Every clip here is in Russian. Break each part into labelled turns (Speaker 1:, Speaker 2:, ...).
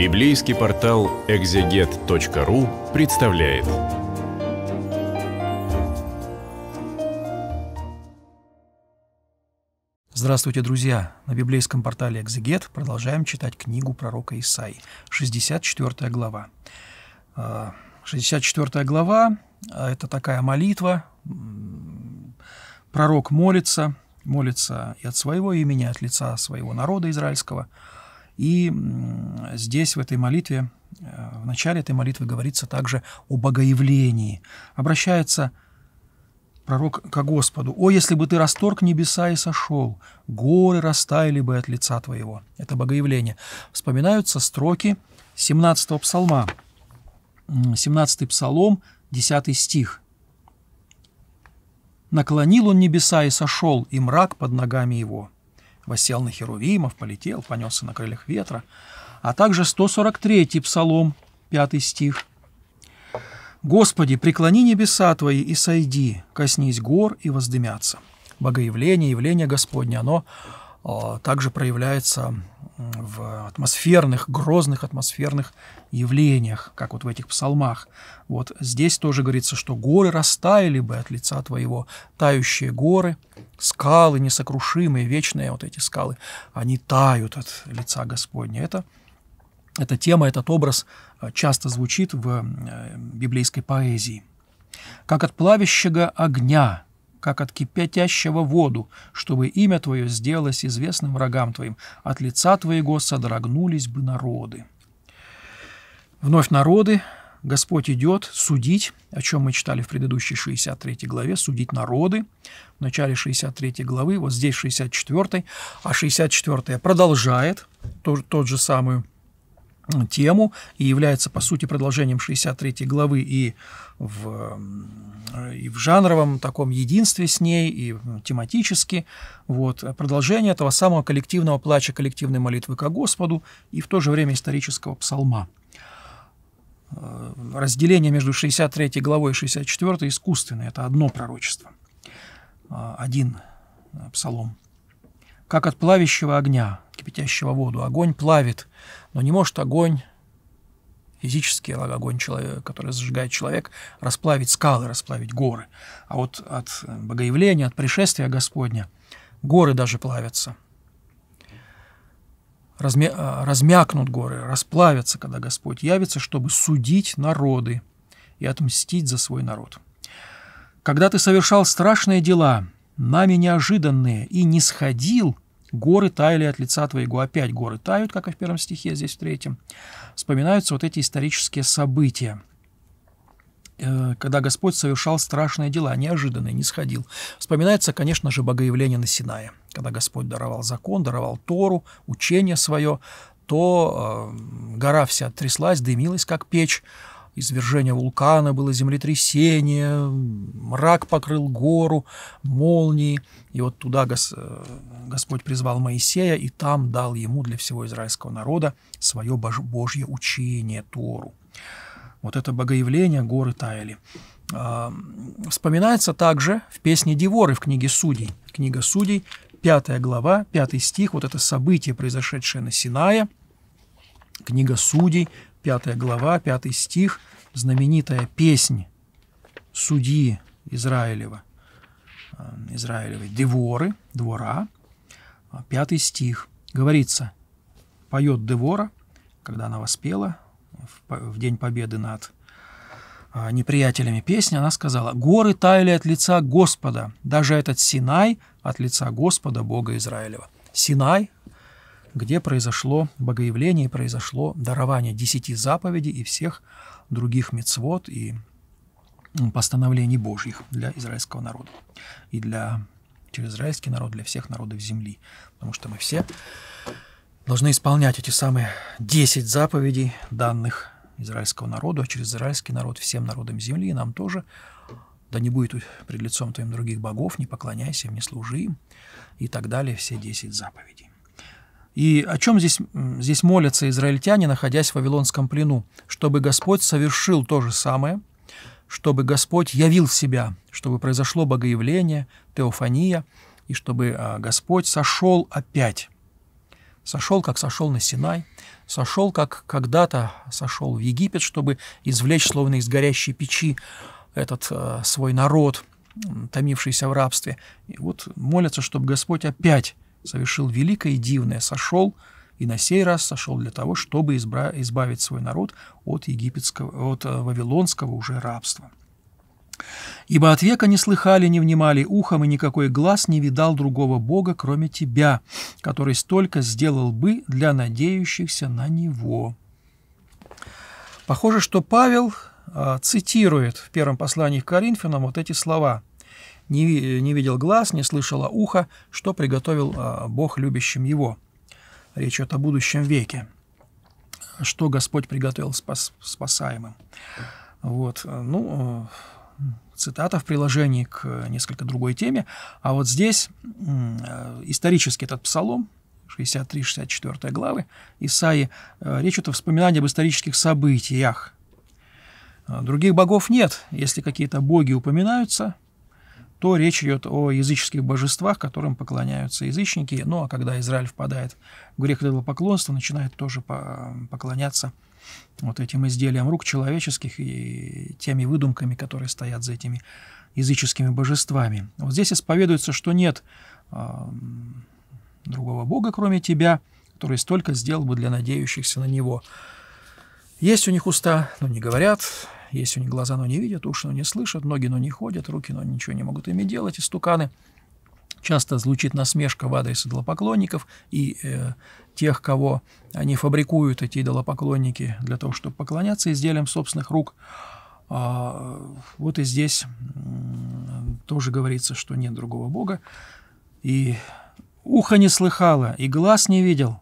Speaker 1: Библейский портал экзегет.ру представляет. Здравствуйте, друзья! На библейском портале «Экзегет» продолжаем читать книгу пророка Исаи, 64 глава. 64 а, глава – это такая молитва. Пророк молится, молится и от своего имени, от лица своего народа израильского – и здесь, в этой молитве, э, в начале этой молитвы говорится также о богоявлении. Обращается пророк к Господу. «О, если бы ты расторг небеса и сошел, горы растаяли бы от лица твоего». Это богоявление. Вспоминаются строки 17-го псалма. 17-й псалом, 10 стих. «Наклонил он небеса и сошел, и мрак под ногами его». Восел на херувимов, полетел, понесся на крыльях ветра, а также 143-й псалом, 5 стих. «Господи, преклони небеса Твои и сойди, коснись гор и воздымятся». Богоявление, явление Господне, оно а, также проявляется в атмосферных, грозных атмосферных явлениях, как вот в этих псалмах. Вот здесь тоже говорится, что горы растаяли бы от лица твоего, тающие горы, скалы несокрушимые, вечные вот эти скалы, они тают от лица Господня. Это эта тема, этот образ э, часто звучит в э, библейской поэзии. «Как от плавящего огня как от кипятящего воду, чтобы имя Твое сделалось известным врагам Твоим. От лица Твоего содрогнулись бы народы». Вновь народы, Господь идет судить, о чем мы читали в предыдущей 63 главе, судить народы, в начале 63 главы, вот здесь 64, а 64 продолжает тот, тот же самую тему и является, по сути, продолжением 63 главы и в, э, и в жанровом таком единстве с ней, и тематически. Вот, э, продолжение этого самого коллективного плача, коллективной молитвы ко Господу и в то же время исторического псалма. Э, разделение между 63 главой и 64 искусственное. Это одно пророчество. Один псалом. «Как от плавящего огня, кипятящего воду, огонь плавит, но не может огонь физический огонь, человека, который зажигает человек, расплавить скалы, расплавить горы. А вот от богоявления, от пришествия Господня горы даже плавятся. Размя... А, размякнут горы, расплавятся, когда Господь явится, чтобы судить народы и отмстить за свой народ. Когда ты совершал страшные дела, нами неожиданные, и не сходил – Горы таяли от лица твоего. Опять горы тают, как и в первом стихе, здесь в третьем. Вспоминаются вот эти исторические события э, когда Господь совершал страшные дела, неожиданные, не сходил. Вспоминается, конечно же, богоявление на Синае, когда Господь даровал закон, даровал Тору, учение свое, то э, гора вся тряслась, дымилась, как печь, извержение вулкана, было землетрясение, мрак покрыл гору, молнии. И вот туда Гос... Э, Господь призвал Моисея, и там дал ему для всего израильского народа свое Божье учение, Тору. Вот это богоявление, горы таяли. А, вспоминается также в песне Деворы в книге «Судей». Книга «Судей», 5 глава, 5 стих, вот это событие, произошедшее на Синае – книга Судей, Пятая глава, пятый стих, знаменитая песнь судьи Израилева, э, Израилевой Деворы, двора, э, Пятый стих. Говорится, поет Девора, когда она воспела в День Победы над э, неприятелями песни, она сказала, «Горы таяли от лица Господа, даже этот Синай от лица Господа Бога Израилева». Синай где произошло богоявление, произошло дарование десяти заповедей и всех других мецвод и постановлений Божьих для израильского народа и для через израильский народ, для всех народов земли. Потому что мы все должны исполнять эти самые 10 заповедей, данных израильского народу, а через израильский народ всем народам земли, и нам тоже. Да не будет пред лицом твоим других богов, не поклоняйся им, не служи им, и так далее, все 10 заповедей. И о чем здесь, здесь молятся израильтяне, находясь в Вавилонском плену? Чтобы Господь совершил то же самое, чтобы Господь явил себя, чтобы произошло богоявление, теофания, и чтобы а, Господь сошел опять. Сошел, как сошел на Синай, сошел, как когда-то сошел в Египет, чтобы извлечь, словно из горящей печи, этот а, свой народ, томившийся в рабстве. И вот молятся, чтобы Господь опять совершил великое и дивное, сошел и на сей раз сошел для того, чтобы избра... избавить свой народ от египетского, от э, вавилонского уже рабства. Ибо от века не слыхали, не внимали ухом, и никакой глаз не видал другого Бога, кроме тебя, который столько сделал бы для надеющихся на Него». Похоже, что Павел э, цитирует в первом послании к Коринфянам вот эти слова – не, не видел глаз, не слышало ухо, что приготовил а, Бог любящим его». Речь идет о будущем веке, что Господь приготовил спас, спасаемым. Вот, э, ну, э, цитата в приложении к несколько другой теме. А вот здесь э, исторически этот псалом, 63-64 главы Исаии. речь идет о вспоминании об исторических событиях. Других богов нет. Если какие-то боги упоминаются, то речь идет о языческих божествах, которым поклоняются язычники. Ну а когда Израиль впадает в грех идолопоклонства, начинает тоже поклоняться вот этим изделиям рук человеческих и теми выдумками, которые стоят за этими языческими божествами. Вот здесь исповедуется, что нет э, другого Бога, кроме тебя, который столько сделал бы для надеющихся на Него. Есть у них уста, но не говорят, есть у них глаза, но не видят, уши, но не слышат, ноги, но не ходят, руки, но ничего не могут ими делать, и стуканы. Часто звучит насмешка в адрес идолопоклонников и э, тех, кого они фабрикуют, эти идолопоклонники, для того, чтобы поклоняться изделиям собственных рук. А, вот и здесь тоже говорится, что нет другого Бога. И ухо не слыхало, и глаз не видел,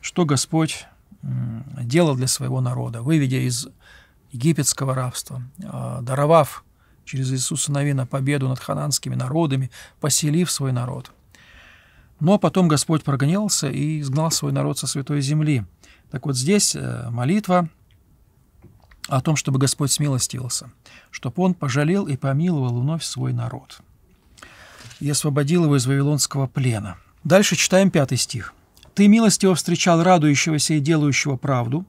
Speaker 1: что Господь делал для своего народа, выведя из египетского рабства, а, даровав через Иисуса Новина победу над хананскими народами, поселив свой народ. Но потом Господь прогонялся и изгнал свой народ со святой земли. Так вот здесь э, молитва о том, чтобы Господь смилостился, чтобы Он пожалел и помиловал вновь свой народ и освободил его из вавилонского плена. Дальше читаем пятый стих – ты милостиво встречал радующегося и делающего правду,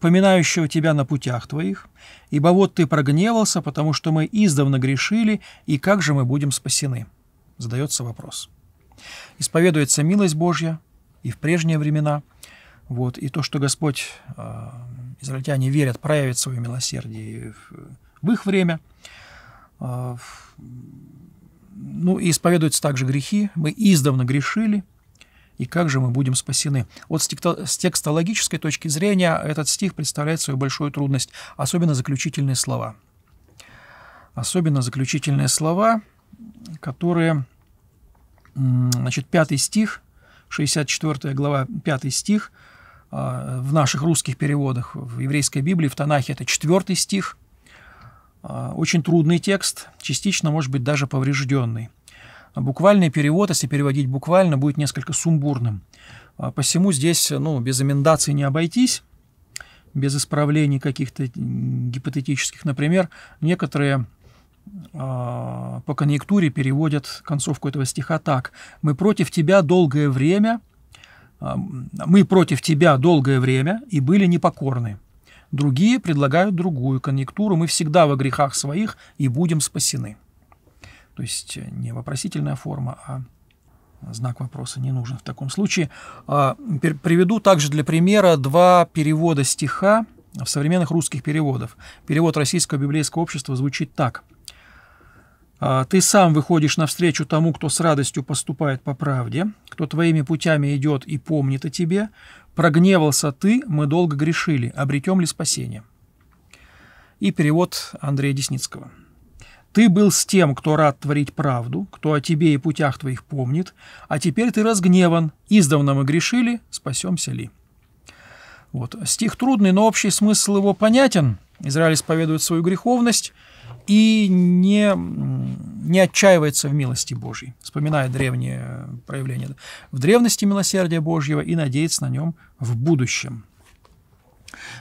Speaker 1: поминающего тебя на путях твоих, ибо вот ты прогневался, потому что мы издавна грешили, и как же мы будем спасены?» Задается вопрос. Исповедуется милость Божья и в прежние времена, вот, и то, что Господь, э, израильтяне верят, проявит свое милосердие в, в их время, э, ну, и исповедуются также грехи. Мы издавна грешили, и как же мы будем спасены. Вот с текстологической точки зрения этот стих представляет свою большую трудность, особенно заключительные слова. Особенно заключительные слова, которые, значит, пятый стих, 64 глава, пятый стих, а, в наших русских переводах, в еврейской Библии, в Танахе это четвертый стих а, – очень трудный текст, частично, может быть, даже поврежденный. Буквальный перевод, если переводить буквально, будет несколько сумбурным. А, посему здесь ну, без амендации не обойтись, без исправлений каких-то гипотетических. Например, некоторые а, по конъюнктуре переводят концовку этого стиха так. «Мы против тебя долгое время, а, мы против тебя долгое время и были непокорны. Другие предлагают другую конъюнктуру. Мы всегда во грехах своих и будем спасены». То есть э, не вопросительная форма, а знак вопроса не нужен в таком случае. А, приведу также для примера два перевода стиха в современных русских переводов. Перевод Российского библейского общества звучит так. «А, «Ты сам выходишь навстречу тому, кто с радостью поступает по правде, кто твоими путями идет и помнит о тебе. Прогневался ты, мы долго грешили, обретем ли спасение?» И перевод Андрея Десницкого – ты был с тем, кто рад творить правду, кто о тебе и путях твоих помнит, а теперь ты разгневан, издавна мы грешили, спасемся ли». Вот. Стих трудный, но общий смысл его понятен. Израиль исповедует свою греховность и не, не отчаивается в милости Божьей, вспоминая древние проявления в древности милосердия Божьего и надеется на нем в будущем.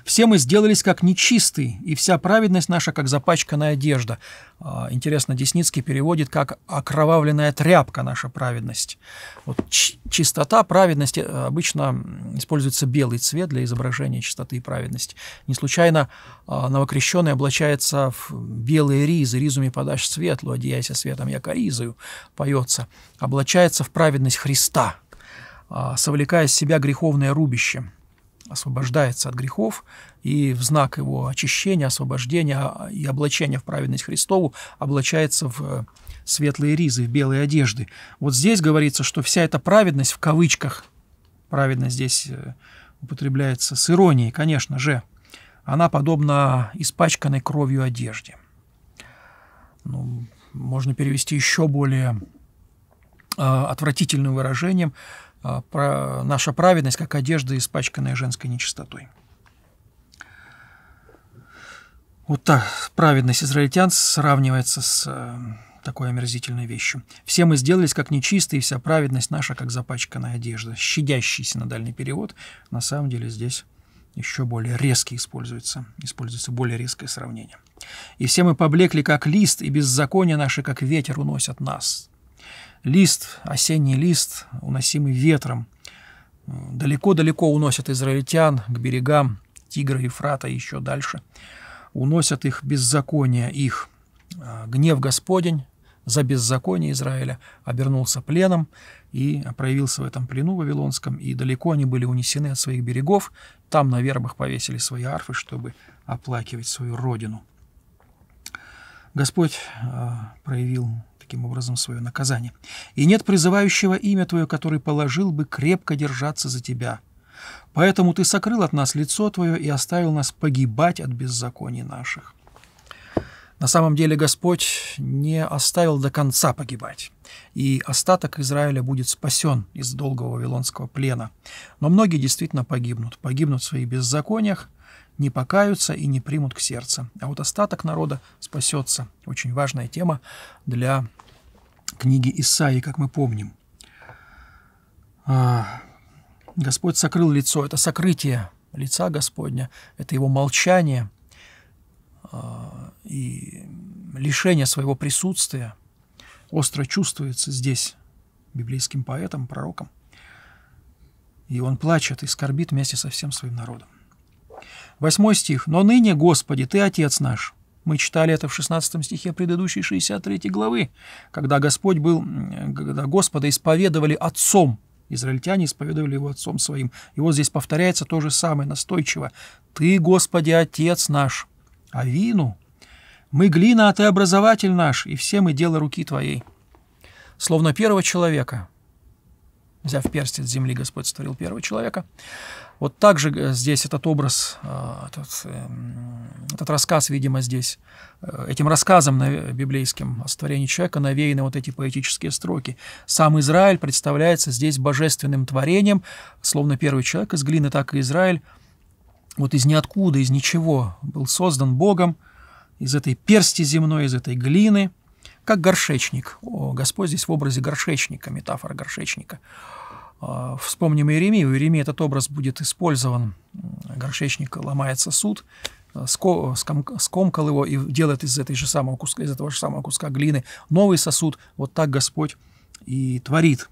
Speaker 1: Все мы сделались как нечистые, и вся праведность наша, как запачканная одежда. А, интересно, Десницкий переводит как окровавленная тряпка наша праведность. Вот чистота праведность э, обычно используется белый цвет для изображения чистоты и праведности. Не случайно а, новокрещенный облачается в белые ризы, ризуми подашь светлую, одеяйся светом, я коризую, поется. Облачается в праведность Христа, а, совлекая из себя греховное рубище освобождается от грехов, и в знак его очищения, освобождения а, и облачения в праведность Христову облачается в э, светлые ризы, в белые одежды. Вот здесь говорится, что вся эта праведность в кавычках, праведность здесь э, употребляется с иронией, конечно же, она подобна испачканной кровью одежде. Ну, можно перевести еще более э, отвратительным выражением – а, про наша праведность, как одежда, испачканная женской нечистотой. Вот так праведность израильтян сравнивается с э, такой омерзительной вещью. «Все мы сделались как нечистые, и вся праведность наша, как запачканная одежда». Щадящийся на дальний перевод. На самом деле здесь еще более резкий используется, используется более резкое сравнение. «И все мы поблекли, как лист, и беззаконие наше, как ветер, уносят нас» лист, осенний лист, уносимый ветром. Далеко-далеко уносят израильтян к берегам Тигра, и и еще дальше. Уносят их беззаконие, их а, гнев Господень за беззаконие Израиля обернулся пленом и проявился в этом плену вавилонском, и далеко они были унесены от своих берегов, там на вербах повесили свои арфы, чтобы оплакивать свою родину. Господь э, проявил таким образом свое наказание. И нет призывающего имя Твое, который положил бы крепко держаться за Тебя. Поэтому Ты сокрыл от нас лицо Твое и оставил нас погибать от беззаконий наших. На самом деле Господь не оставил до конца погибать, и остаток Израиля будет спасен из долгого вавилонского плена. Но многие действительно погибнут, погибнут в своих беззакониях, не покаются и не примут к сердцу. А вот остаток народа спасется. Очень важная тема для книги Исаии, как мы помним. А, Господь сокрыл лицо. Это сокрытие лица Господня, это его молчание а, и лишение своего присутствия остро чувствуется здесь библейским поэтом, пророком. И он плачет и скорбит вместе со всем своим народом восьмой стих. «Но ныне, Господи, Ты Отец наш». Мы читали это в 16 стихе предыдущей 63 главы, когда Господь был, когда Господа исповедовали Отцом. Израильтяне исповедовали его Отцом своим. И вот здесь повторяется то же самое настойчиво. «Ты, Господи, Отец наш, а вину мы глина, а Ты образователь наш, и все мы дело руки Твоей». Словно первого человека, взяв перстень с земли, Господь створил первого человека, вот также э, здесь этот образ, э, этот, эм, этот рассказ, видимо, здесь, э, этим рассказом библейским о створении человека навеяны вот эти поэтические строки. Сам Израиль представляется здесь божественным творением, словно первый человек из глины, так и Израиль, вот из ниоткуда, из ничего, был создан Богом, из этой персти земной, из этой глины, как горшечник. О, Господь здесь в образе горшечника, метафора горшечника – а, вспомним Иеремию. У Иеремии этот образ будет использован. Горшечник ломает сосуд, а, скомкал его и делает из, этой же самого куска, из этого же самого куска глины новый сосуд. Вот так Господь и творит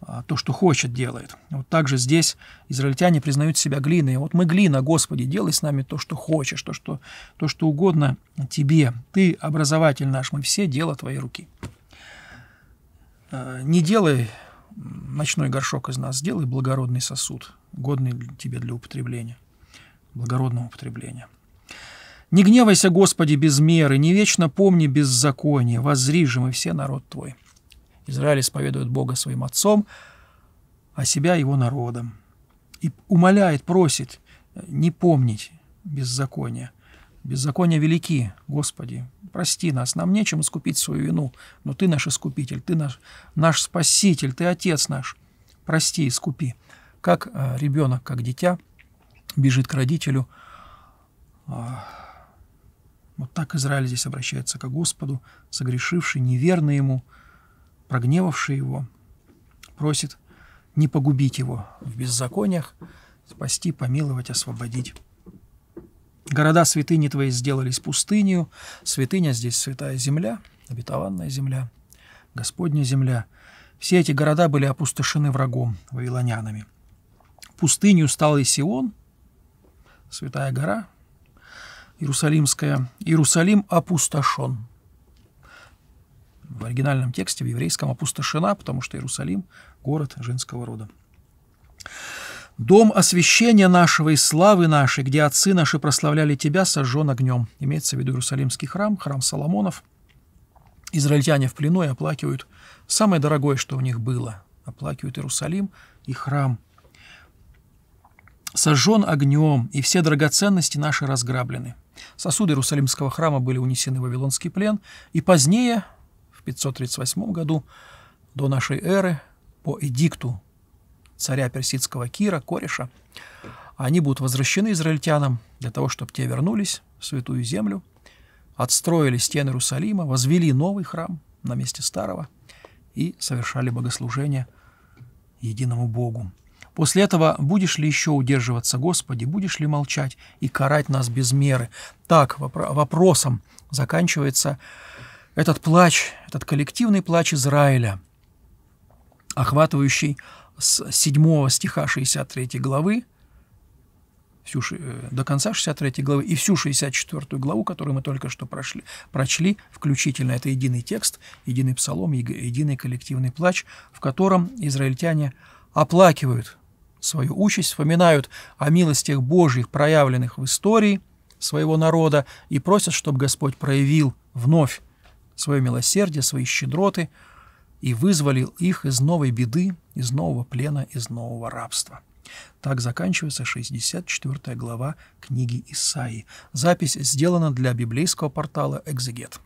Speaker 1: а, то, что хочет, делает. Вот также здесь израильтяне признают себя глиной. Вот мы глина, Господи, делай с нами то, что хочешь, то, что, то, что угодно тебе. Ты образователь наш, мы все дело твоей руки. Не делай ночной горшок из нас сделай благородный сосуд, годный тебе для употребления, благородного употребления. Не гневайся, Господи, без меры, не вечно помни беззаконие, воззри же мы все народ Твой. Израиль исповедует Бога своим отцом, а себя его народом. И умоляет, просит э, не помнить беззаконие, Беззакония велики, Господи. Прости нас, нам нечем искупить свою вину, но Ты наш искупитель, Ты наш, наш спаситель, Ты Отец наш. Прости, искупи. Как э, ребенок, как дитя бежит к родителю, а, вот так Израиль здесь обращается к Господу, согрешивший, неверный ему, прогневавший его, просит не погубить его в беззакониях, спасти, помиловать, освободить. Города святыни твои сделались пустынью, святыня здесь святая земля, обетованная земля, Господня земля. Все эти города были опустошены врагом, вавилонянами. Пустынью стал и Сион, святая гора, Иерусалимская. Иерусалим опустошен. В оригинальном тексте, в еврейском, опустошена, потому что Иерусалим – город женского рода. Дом освящения нашего и славы нашей, где отцы наши прославляли Тебя, сожжен огнем. Имеется в виду Иерусалимский храм, храм Соломонов. Израильтяне в плену и оплакивают самое дорогое, что у них было. Оплакивают Иерусалим и храм. Сожжен огнем, и все драгоценности наши разграблены. Сосуды Иерусалимского храма были унесены в Вавилонский плен, и позднее, в 538 году, до нашей эры, по эдикту царя персидского Кира, Кореша. Они будут возвращены израильтянам для того, чтобы те вернулись в святую землю, отстроили стены Иерусалима, возвели новый храм на месте старого и совершали богослужение единому Богу. После этого будешь ли еще удерживаться, Господи, будешь ли молчать и карать нас без меры? Так вопросом заканчивается этот плач, этот коллективный плач Израиля, охватывающий с 7 стиха 63 главы всю, э, до конца 63 главы и всю 64 главу, которую мы только что прошли, прочли, включительно это единый текст, единый псалом, единый коллективный плач, в котором израильтяне оплакивают свою участь, вспоминают о милостях Божьих, проявленных в истории своего народа, и просят, чтобы Господь проявил вновь свое милосердие, свои щедроты – и вызволил их из новой беды, из нового плена, из нового рабства. Так заканчивается 64 глава книги Исаии. Запись сделана для библейского портала «Экзегет».